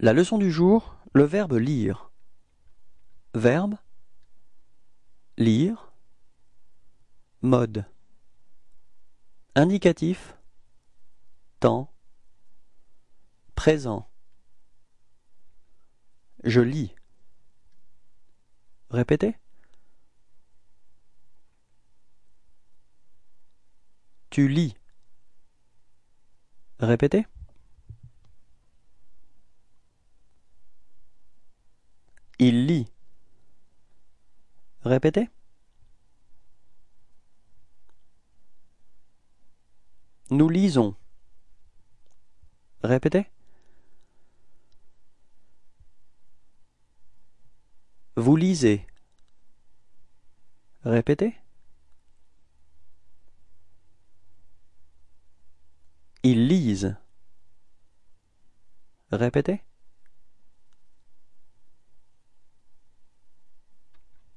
La leçon du jour, le verbe lire. Verbe lire mode indicatif temps présent je lis répétez tu lis répétez Il lit. Répétez. Nous lisons. Répétez. Vous lisez. Répétez. Ils lisent. Répétez.